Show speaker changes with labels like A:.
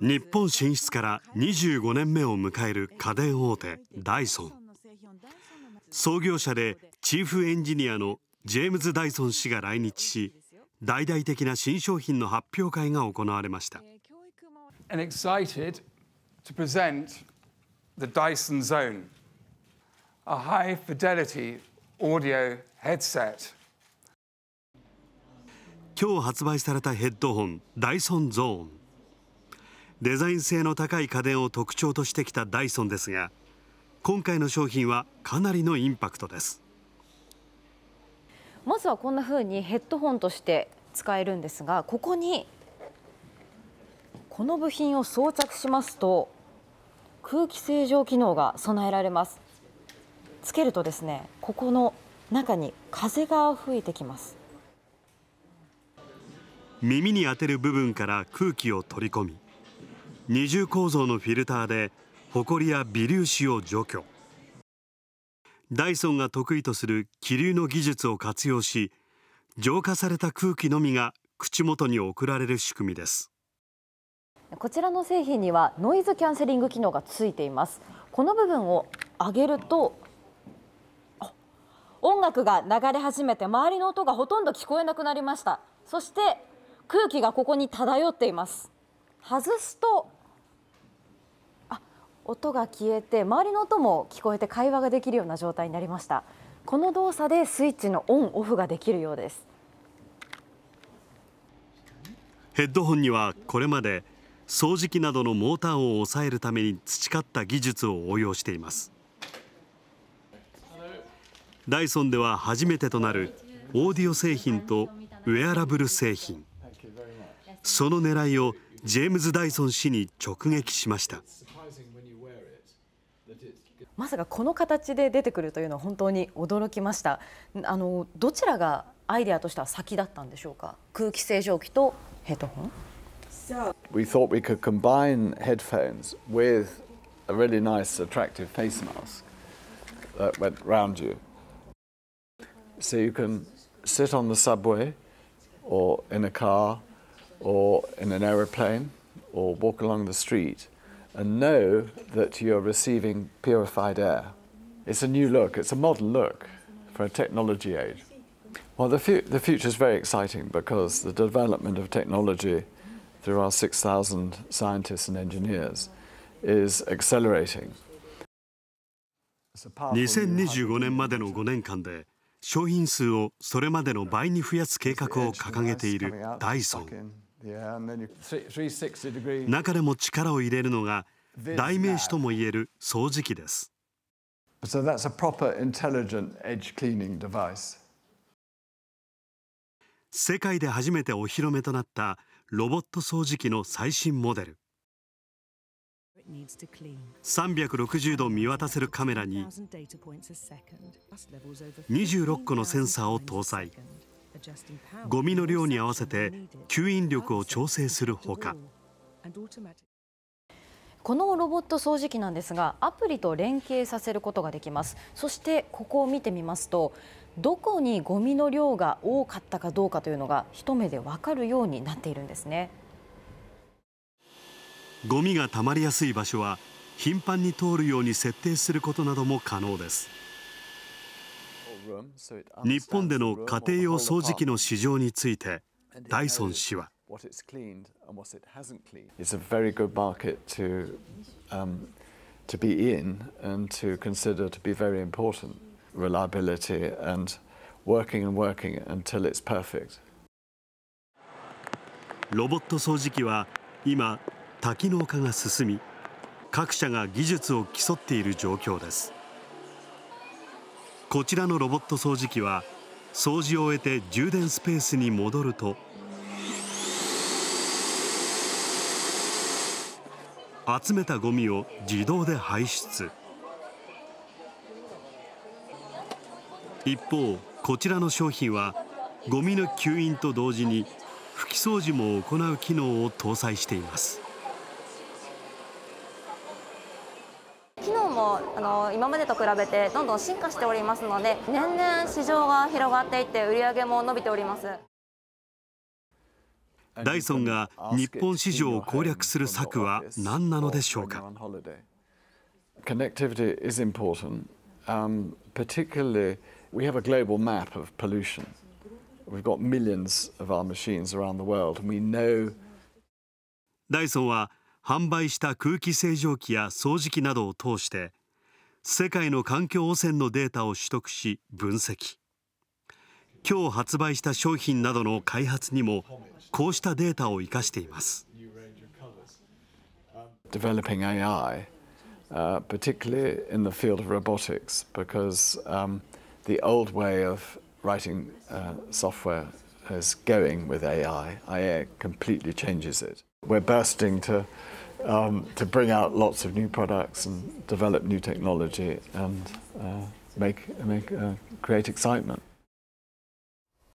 A: 日本進出から25年目を迎える家電大手ダイソン創業者でチーフエンジニアのジェームズ・ダイソン氏が来日し大々的な新商品の発表会が行われました
B: and Zone, a high fidelity audio headset.
A: 今日発売されたヘッドホンダイソンゾーンデザイン性の高い家電を特徴としてきたダイソンですが今回の商品はかなりのインパクトです
C: まずはこんなふうにヘッドホンとして使えるんですがここにこの部品を装着しますと空気清浄機能が備えられますつけるとですねここの中に風が吹いてきます
A: 耳に当てる部分から空気を取り込み二重構造のフィルターでホコリや微粒子を除去ダイソンが得意とする気流の技術を活用し浄化された空気のみが口元に送られる仕組みです
C: こちらの製品にはノイズキャンセリング機能がついていますこの部分を上げると音楽が流れ始めて周りの音がほとんど聞こえなくなりましたそして空気がここに漂っています外すと音が消えて周りの音も聞こえて会話ができるような状態になりましたこの動作でスイッチのオンオフができるようです
A: ヘッドホンにはこれまで掃除機などのモーターを抑えるために培った技術を応用していますダイソンでは初めてとなるオーディオ製品とウェアラブル製品その狙いをジェームズ・ダイソン氏に直撃しました。
C: まさかこの形で出てくるというのは本当に驚きましたあのどちらがアイデアとしては先だったんでしょうか空気清浄機とヘッドホン
B: We thought we could combine headphones with a really nice attractive face mask that went round you. So you can sit on the subway or in a car or in an aeroplane or walk along the street and know that you're receiving purified air. It's a new look, it's a modern look for a technology age. Well, the, fu the future is very exciting because the development of technology through our 6,000 scientists and engineers is accelerating.
A: 2025年までの5年間で商品数をそれまでの倍に増やす計画を掲げているダイソン。中でも力を入れるのが代名詞ともいえる掃除機です。世界で初めてお披露目となったロボット掃除機の最新モデル。360度見渡せるカメラに26個のセンサーを搭載。ゴミの量に合わせて吸引力を調整するほか
C: このロボット掃除機なんですがアプリと連携させることができますそしてここを見てみますとどこにゴミの量が多かったかどうかというのが一目で分かるようになっているんですね
A: ゴミがたまりやすい場所は頻繁に通るように設定することなども可能です。
B: 日本での家庭用掃除機の
A: 市場についてダイソン氏は
B: ロボ
A: ット掃除機は今多機能化が進み各社が技術を競っている状況です。こちらのロボット掃除機は掃除を終えて充電スペースに戻ると集めたゴミを自動で排出一方こちらの商品はゴミの吸引と同時に拭き掃除も行う機能を搭載しています
C: 機能もあの今までと比べてどんどん進化しておりますので年々市場が広がっていって売り上げも伸びております
A: ダイソンが日本市場を攻略する策は何なのでしょうか Connectivity is
B: important, um, particularly we have a global map of pollution. We've got millions of our machines around the world, and we know
A: ダイソンは販売した空気清浄機や掃除機などを通して世界の環境汚染のデータを取得し分析今日発売した商品などの開発にもこうしたデータを生かしています。Developing AI, uh, particularly in the
B: field of robotics, because um, the old way of writing uh, software is going with AI. AI completely changes it. We're bursting to, um, to bring out lots of new products and develop new technology
A: and uh, make, make, uh, create excitement.